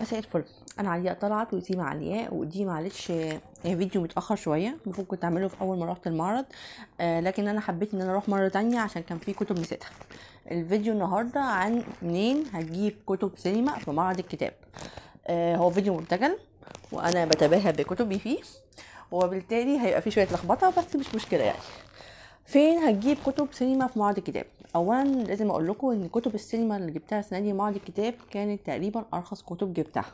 مساء الفل انا علياء طلعت وتيم علياء ودي معلش آه، فيديو متاخر شويه المفروض كنت اعمله في اول ما روحت المعرض آه لكن انا حبيت ان انا اروح مره تانية عشان كان في كتب نسيتها الفيديو النهارده عن منين هتجيب كتب سينما في معرض الكتاب آه هو فيديو مرتجل وانا بتباهى بكتبي فيه وبالتالي هيبقى فيه شويه لخبطه بس مش مشكله يعني فين هتجيب كتب سينما في معرض الكتاب اولا لازم اقول لكم ان كتب السينما اللي جبتها السنه دي معرض الكتاب كانت تقريبا ارخص كتب جبتها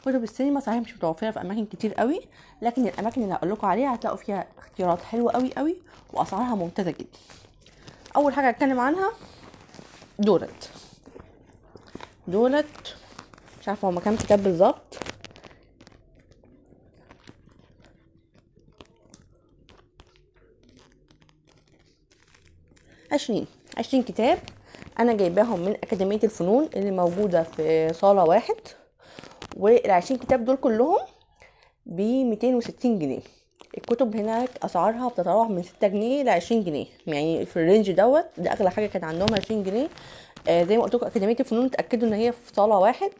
كتب السينما صحيح مش متوفره في اماكن كتير قوي لكن الاماكن اللي هقول لكم عليها هتلاقوا فيها اختيارات حلوه قوي قوي واسعارها ممتازه جدا اول حاجه هتكلم عنها دولت دولت مش عارفه هما كام كتاب بالظبط عشرين عشرين كتاب انا جايباهم من اكاديميه الفنون اللي موجوده في صاله واحد والعشرين كتاب دول كلهم بميتين وستين جنيه الكتب هناك اسعارها بتتراوح من ستة جنيه لعشرين جنيه يعني في الرينج دوت ده اغلى حاجه كانت عندهم عشرين جنيه آه زي ما قلت لكم اكاديميه الفنون اتاكدوا ان هي في صاله واحد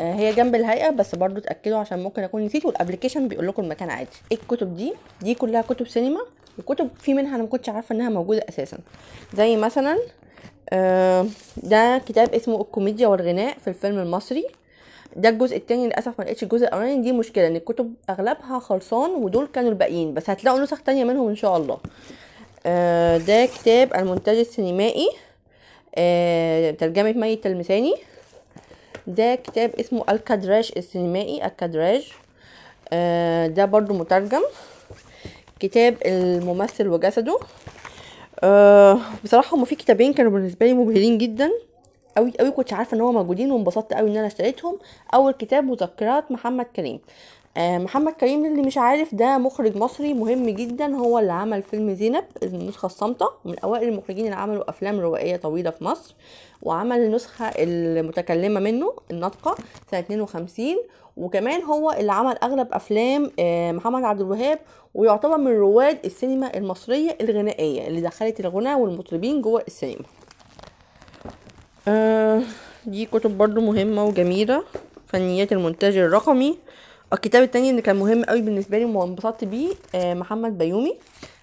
آه هي جنب الهيئه بس برضو اتاكدوا عشان ممكن اكون نسيت والابلكيشن بيقول لكم المكان عادي الكتب دي دي كلها كتب سينما الكتب في منها انا ما كنتش عارفه انها موجوده اساسا زي مثلا آه، ده كتاب اسمه الكوميديا والغناء في الفيلم المصري ده الجزء التاني للاسف ما لقيتش الجزء الاولاني دي مشكله ان الكتب اغلبها خلصان ودول كانوا الباقيين بس هتلاقوا نسخ تانية منهم ان شاء الله آه، ده كتاب المونتاج السينمائي آه، ترجمه مي التلمساني ده كتاب اسمه الكادراج السينمائي الكادراج ده برضو مترجم كتاب الممثل وجسده أه بصراحه هما في كتابين كانوا بالنسبه لي مبهرين جدا قوي قوي كنت عارفه ان هما موجودين وانبسطت قوي ان انا اشتريتهم اول كتاب مذكرات محمد كريم آه محمد كريم اللي مش عارف ده مخرج مصري مهم جدا هو اللي عمل فيلم زينب النسخة الصامتة من أوائل المخرجين اللي عملوا أفلام روائية طويلة في مصر وعمل النسخة المتكلمة منه الناطقة سنة 52 وكمان هو اللي عمل اغلب افلام آه، محمد عبد الوهاب ويعتبر من رواد السينما المصريه الغنائيه اللي دخلت الغناء والمطربين جوه السينما آه، دي كتب برضو مهمه وجميله فنيات المونتاج الرقمي الكتاب التاني اللي كان مهم قوي بالنسبه لي وانبسطت بيه آه، محمد بيومي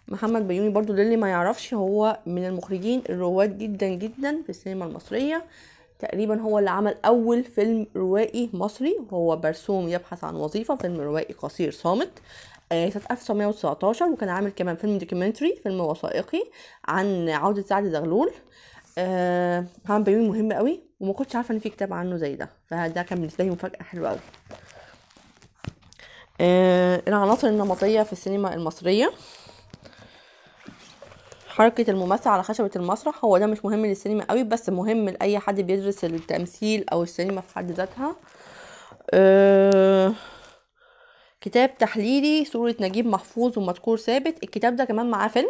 محمد بيومي برضو للي ما يعرفش هو من المخرجين الرواد جدا جدا في السينما المصريه تقريبا هو اللي عمل أول فيلم روائي مصري وهو برسوم يبحث عن وظيفة فيلم روائي قصير صامت آه، سنة 1919 وكان عامل كمان فيلم دوكيومنتري فيلم وثائقي عن عودة سعد زغلول آه كان بيومي مهم قوي وما كنتش عارفه ان في كتاب عنه زي ده فده كان بالنسبه لي مفاجاه حلوه قوي آه العناصر النمطيه في السينما المصريه حركة الممثل على خشبة المسرح هو ده مش مهم للسينما قوي بس مهم لأي حد بيدرس التمثيل أو السينما في حد ذاتها آه، كتاب تحليلي صورة نجيب محفوظ ومذكور ثابت الكتاب ده كمان معاه فيلم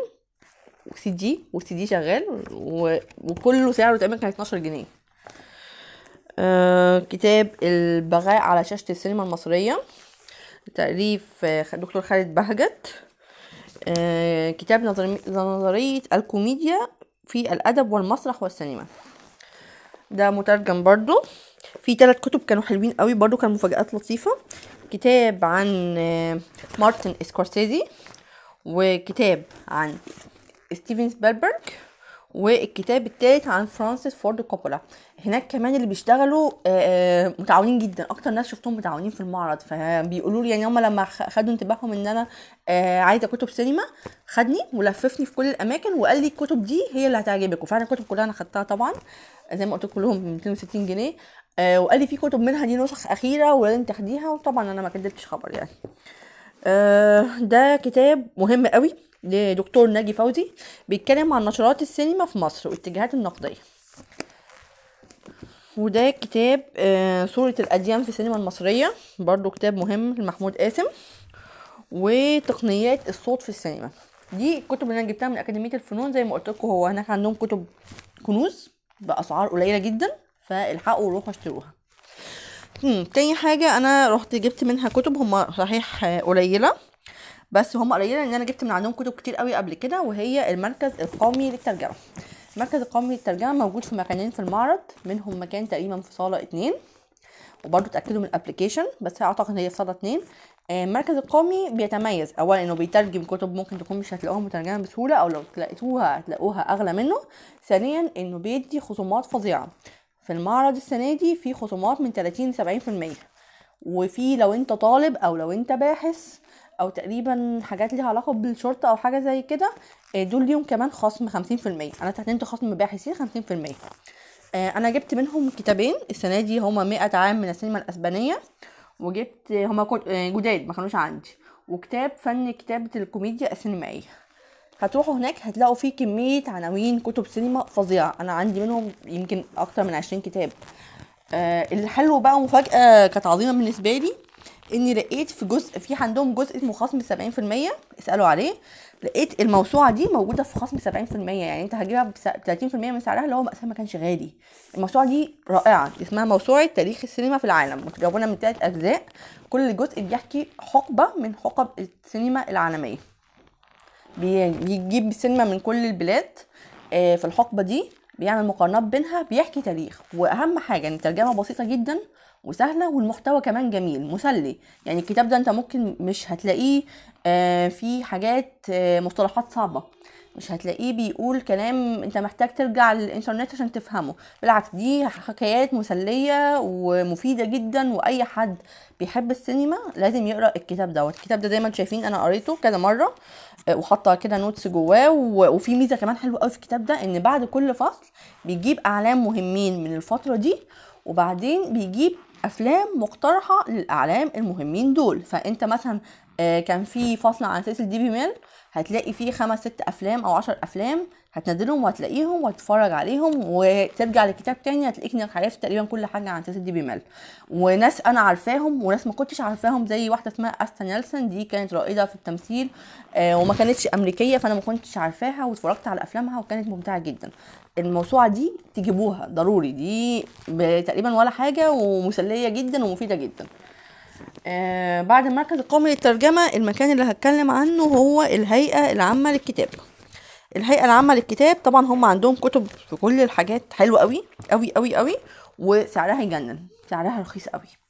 وسي دي وسي دي شغال و... وكله سعره تقريبا كان 12 جنيه آه، كتاب البغاء على شاشة السينما المصرية تأليف آه، دكتور خالد بهجت آه، كتاب نظرية الكوميديا في الأدب والمسرح والسينما ده مترجم برضو في ثلاث كتب كانوا حلوين قوي برضو كان مفاجآت لطيفة كتاب عن آه، مارتن سكورسيزي وكتاب عن ستيفن سبيلبرج والكتاب الثالث عن فرانسيس فورد كوبولا هناك كمان اللي بيشتغلوا آه، آه، متعاونين جدا اكتر ناس شفتهم متعاونين في المعرض فبيقولوا لي يعني هم لما خدوا انتباههم ان انا آه، عايزه كتب سينما خدني ولففني في كل الاماكن وقال لي الكتب دي هي اللي هتعجبك وفعلا الكتب كلها انا خدتها طبعا زي ما قلت كلهم 260 جنيه وقال لي في كتب منها دي نسخ اخيره ولازم تاخديها وطبعا انا ما كدبتش خبر يعني ده كتاب مهم قوي لدكتور ناجي فوزي بيتكلم عن نشرات السينما في مصر واتجاهات النقديه وده كتاب آه، صورة الأديان في السينما المصرية برضو كتاب مهم لمحمود قاسم وتقنيات الصوت في السينما دي الكتب اللي انا جبتها من اكاديميه الفنون زي ما قلت لكم هو هناك عندهم كتب كنوز باسعار قليله جدا فالحقوا روحوا اشتروها تاني حاجه انا رحت جبت منها كتب هما صحيح آه، قليله بس هم قليلين ان انا جبت من عندهم كتب كتير قوي قبل كده وهي المركز القومي للترجمه المركز القومي للترجمه موجود في مكانين في المعرض منهم مكان تقريبا في صاله اتنين وبرضه اتاكدوا من الابلكيشن بس اعتقد ان هي في صاله اتنين آه، المركز القومي بيتميز اولا انه بيترجم كتب ممكن تكون مش هتلاقوها مترجمه بسهوله او لو لقيتوها هتلاقوها اغلى منه ثانيا انه بيدي خصومات فظيعه في المعرض السنه دي في خصومات من 30 ل 70% وفي لو انت طالب او لو انت باحث او تقريبا حاجات ليها علاقه بالشرطه او حاجه زي كده آه، دول ليهم كمان خصم 50% انا تقدمت خصم باحثين 50% آه، انا جبت منهم كتابين السنه دي هما 100 عام من السينما الاسبانيه وجبت هما آه، جداد ما كانوش عندي وكتاب فن كتابه الكوميديا السينمائيه هتروحوا هناك هتلاقوا فيه كمية عناوين كتب سينما فظيعة أنا عندي منهم يمكن أكتر من عشرين كتاب أه الحلو بقى مفاجأة كانت عظيمة بالنسبة لي اني لقيت في جزء في عندهم جزء اسمه خصم 70% اسالوا عليه لقيت الموسوعه دي موجوده في خصم 70% يعني انت هتجيبها ب 30% من سعرها اللي هو مقاسها ما كانش غالي الموسوعه دي رائعه اسمها موسوعه تاريخ السينما في العالم متكونه من ثلاث اجزاء كل جزء بيحكي حقبه من حقب السينما العالميه بيجيب سينما من كل البلاد آه، في الحقبه دي بيعمل مقارنات بينها بيحكي تاريخ واهم حاجه ان الترجمه بسيطه جدا وسهله والمحتوى كمان جميل مسلي يعني الكتاب ده انت ممكن مش هتلاقيه آه، في حاجات آه، مصطلحات صعبه مش هتلاقيه بيقول كلام انت محتاج ترجع للانترنت عشان تفهمه بالعكس دي حكايات مسليه ومفيده جدا واي حد بيحب السينما لازم يقرا الكتاب دوت الكتاب ده زي ما انتم شايفين انا قريته كذا مره آه، وحاطه كده نوتس جواه وفي ميزه كمان حلوه قوي في الكتاب ده ان بعد كل فصل بيجيب اعلام مهمين من الفتره دي وبعدين بيجيب افلام مقترحه للاعلام المهمين دول فانت مثلا آه، كان في فصل عن سلسله دي بي ميل هتلاقي فيه خمس ست افلام او عشر افلام هتنزلهم وهتلاقيهم وهتتفرج عليهم وترجع للكتاب تاني هتلاقيك انك عرفت تقريبا كل حاجه عن سلسله دي بي ميل وناس انا عارفاهم وناس ما كنتش عارفاهم زي واحده اسمها استا نيلسون دي كانت رائده في التمثيل آه وما كانتش امريكيه فانا ما كنتش عارفاها واتفرجت على افلامها وكانت ممتعه جدا الموسوعه دي تجيبوها ضروري دي تقريبا ولا حاجه ومسليه جدا ومفيده جدا آه، بعد المركز القومي للترجمة المكان اللي هتكلم عنه هو الهيئة العامة للكتاب الهيئة العامة للكتاب طبعا هم عندهم كتب في كل الحاجات حلوة قوي قوي قوي قوي وسعرها يجنن سعرها رخيص قوي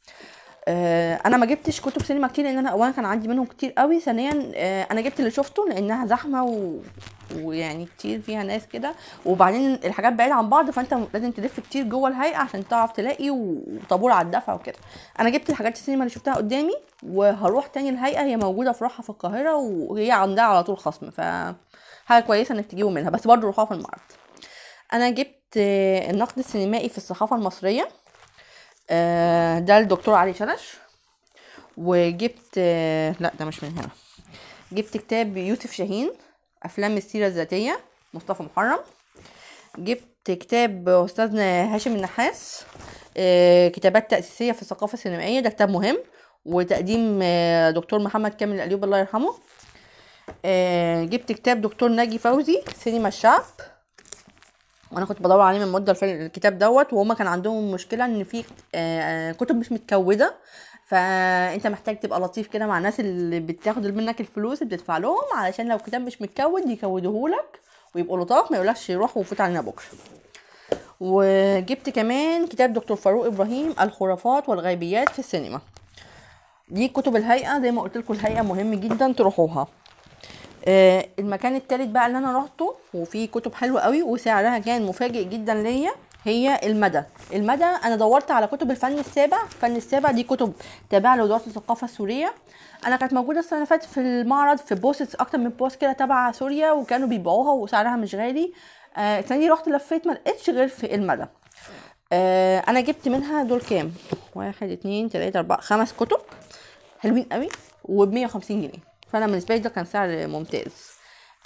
آه، انا ما جبتش كتب سينما كتير لان انا اولا كان عندي منهم كتير قوي ثانيا آه، انا جبت اللي شفته لانها زحمه و... ويعني كتير فيها ناس كده وبعدين الحاجات بعيده عن بعض فانت لازم تلف كتير جوه الهيئه عشان تعرف تلاقي وطابور على الدفع وكده انا جبت الحاجات السينما اللي شفتها قدامي وهروح تاني الهيئه هي موجوده في روحها في القاهره وهي عندها على طول خصم ف حاجه كويسه انك تجيبه منها بس برضه روحوها في المعرض انا جبت النقد السينمائي في الصحافه المصريه آه، ده الدكتور علي شرش وجبت لا ده مش من هنا جبت كتاب يوسف شاهين افلام السيره الذاتيه مصطفى محرم جبت كتاب استاذنا هاشم النحاس آه، كتابات تاسيسيه في الثقافه السينمائيه ده كتاب مهم وتقديم آه، دكتور محمد كامل الايوب الله يرحمه جبت كتاب دكتور ناجي فوزي سينما الشعب وانا كنت بدور عليه من مده الكتاب دوت وهما كان عندهم مشكله ان في آه، آه، كتب مش متكوده فانت محتاج تبقى لطيف كده مع الناس اللي بتاخد منك الفلوس بتدفع لهم علشان لو الكتاب مش متكود لك ويبقوا لطاف ما يقولكش روح وفوت علينا بكره وجبت كمان كتاب دكتور فاروق ابراهيم الخرافات والغيبيات في السينما دي كتب الهيئه زي ما قلت لكم الهيئه مهم جدا تروحوها آه المكان التالت بقى اللي انا رحته وفيه كتب حلوه قوي وسعرها كان مفاجئ جدا ليا هي المدى المدى انا دورت على كتب الفن السابع الفن السابع دي كتب تابعه لوزاره الثقافه السوريه انا كانت موجوده السنه فاتت في المعرض في بوستس اكتر من بوست كده تبع سوريا وكانوا بيبيعوها وسعرها مش غالي آه تاني رحت لفيت ما لقيتش غير في المدى آه انا جبت منها دول كام واحد اتنين تلاته اربعه خمس كتب حلوين قوي وب 150 جنيه فانا بالنسبه لي ده كان سعر ممتاز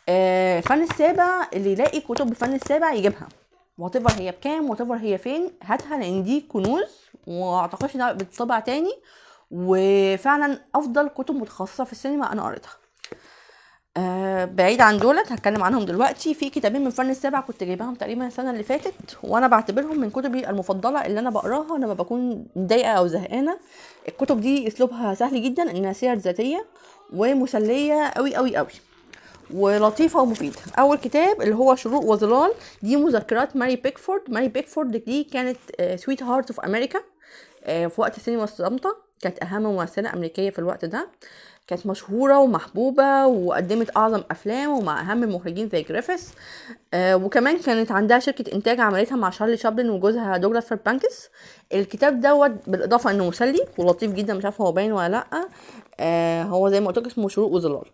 آه، فن السابع اللي يلاقي كتب فن السابع يجيبها واتيفر هي بكام واتيفر هي فين هاتها لان دي كنوز واعتقدش انها بتطبع تاني وفعلا افضل كتب متخصصه في السينما انا قريتها آه، بعيد عن دولت هتكلم عنهم دلوقتي في كتابين من فن السابع كنت جايباهم تقريبا السنه اللي فاتت وانا بعتبرهم من كتبي المفضله اللي انا بقراها لما بكون متضايقه او زهقانه الكتب دي اسلوبها سهل جدا انها سير ذاتيه ومسليه قوي قوي قوي ولطيفه ومفيده اول كتاب اللي هو شروق وظلال دي مذكرات ماري بيكفورد ماري بيكفورد دي كانت سويت هارت اوف امريكا في وقت السينما الصامته كانت أهم ممثلة أمريكية في الوقت ده كانت مشهورة ومحبوبة وقدمت أعظم أفلام ومع أهم المخرجين زي جريفيث آه وكمان كانت عندها شركة إنتاج عملتها مع شارلي شابلن وجوزها دوغلاس بانكس الكتاب دوت بالإضافة إنه مسلي ولطيف جدا مش عارفة هو باين ولا لأ آه هو زي ما قلت اسمه شروق وظلال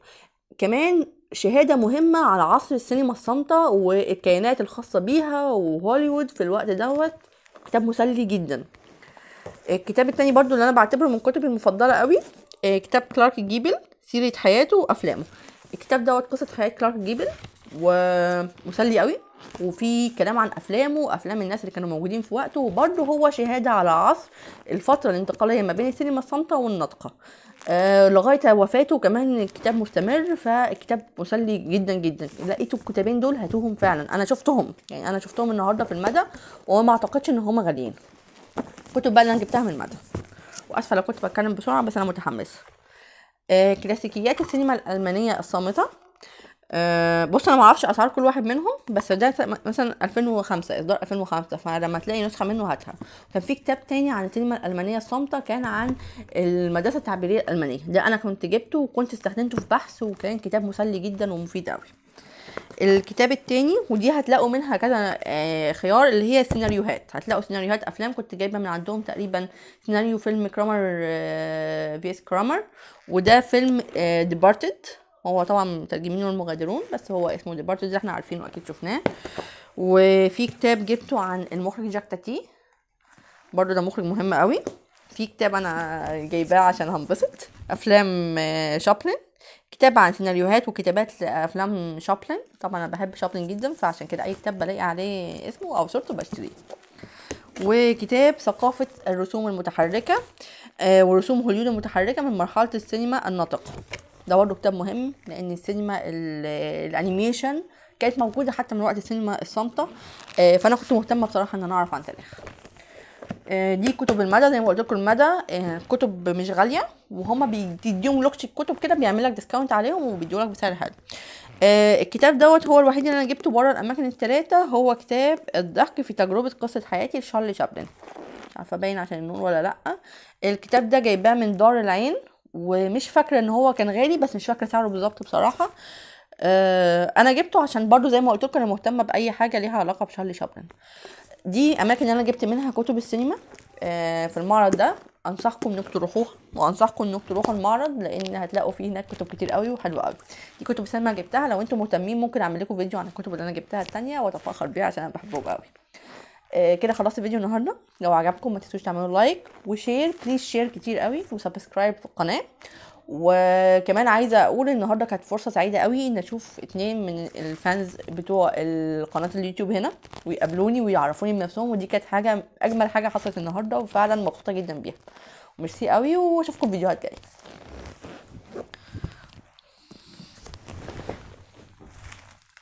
كمان شهادة مهمة على عصر السينما الصامتة والكيانات الخاصة بيها وهوليوود في الوقت دوت كتاب مسلي جدا الكتاب التاني برضو اللي انا بعتبره من كتبي المفضله قوي آه، كتاب كلارك جيبل سيره حياته وافلامه الكتاب دوت قصه حياه كلارك جيبل ومسلي قوي وفي كلام عن افلامه وافلام الناس اللي كانوا موجودين في وقته وبرده هو شهاده على عصر الفتره الانتقاليه ما بين السينما الصامته والناطقه آه لغايه وفاته كمان الكتاب مستمر فالكتاب مسلي جدا جدا لقيتوا الكتابين دول هاتوهم فعلا انا شفتهم يعني انا شفتهم النهارده في المدى وما اعتقدش ان هم غاليين كتب بقى اللي انا جبتها من المدرسه واسفه لو كنت بتكلم بسرعه بس انا متحمسه آه كلاسيكيات السينما الالمانيه الصامته آه بص انا ما اعرفش اسعار كل واحد منهم بس ده مثلا 2005 اصدار 2005 فلما تلاقي نسخه منه هاتها كان في كتاب تاني عن السينما الالمانيه الصامته كان عن المدرسه التعبيريه الالمانيه ده انا كنت جبته وكنت استخدمته في بحث وكان كتاب مسلي جدا ومفيد قوي الكتاب التاني ودي هتلاقوا منها كذا آه، خيار اللي هي سيناريوهات هتلاقوا سيناريوهات افلام كنت جايبه من عندهم تقريبا سيناريو فيلم كرامر في آه، اس كرامر وده فيلم ديبارتد آه، هو طبعا مترجمينه المغادرون بس هو اسمه ديبارتد ده احنا عارفينه اكيد شفناه وفي كتاب جبته عن المخرج جاك تاتي برضه ده مخرج مهم قوي في كتاب انا جايباه عشان هنبسط افلام آه، شابلن كتاب عن سيناريوهات وكتابات لافلام شابلن طبعا انا بحب شابلن جدا فعشان كده اي كتاب بلاقي عليه اسمه او صورته بشتريه وكتاب ثقافة الرسوم المتحركة آه، ورسوم هوليود المتحركة من مرحلة السينما الناطقة ده برضه كتاب مهم لأن السينما الأنيميشن كانت موجودة حتى من وقت السينما الصامتة آه، فأنا كنت مهتمة بصراحة إن أنا أعرف عن تاريخ دي آه، كتب المدى زي ما قلت لكم المدى آه، كتب مش غاليه وهما بيديهم لوكس الكتب كده بيعمل لك ديسكاونت عليهم وبيديهم لك بسعر حلو آه، الكتاب دوت هو الوحيد اللي انا جبته بره الاماكن الثلاثه هو كتاب الضحك في تجربه قصه حياتي لشارلي شابلن مش عارفه باين عشان النور ولا لا الكتاب ده جايباه من دار العين ومش فاكره ان هو كان غالي بس مش فاكره سعره بالظبط بصراحه انا جبته عشان برضو زي ما قلت لكم انا مهتمه باي حاجه ليها علاقه بشارلي شابلن دي اماكن انا جبت منها كتب السينما آه، في المعرض ده انصحكم انكم تروحوها وانصحكم انكم تروحوا المعرض لان هتلاقوا فيه هناك كتب كتير قوي وحلوه قوي دي كتب السينما جبتها لو انتم مهتمين ممكن اعمل لكم فيديو عن الكتب اللي انا جبتها التانية واتفاخر بيها عشان انا بحبهم قوي آه، كده خلصت فيديو النهارده لو عجبكم ما تنسوش تعملوا لايك وشير بليز شير كتير قوي وسبسكرايب في القناه وكمان عايزه اقول النهارده كانت فرصه سعيده قوي ان اشوف اتنين من الفانز بتوع قناه اليوتيوب هنا ويقابلوني ويعرفوني بنفسهم ودي كانت حاجه اجمل حاجه حصلت النهارده وفعلا مبسوطه جدا بيها ميرسي قوي واشوفكم في فيديوهات جايه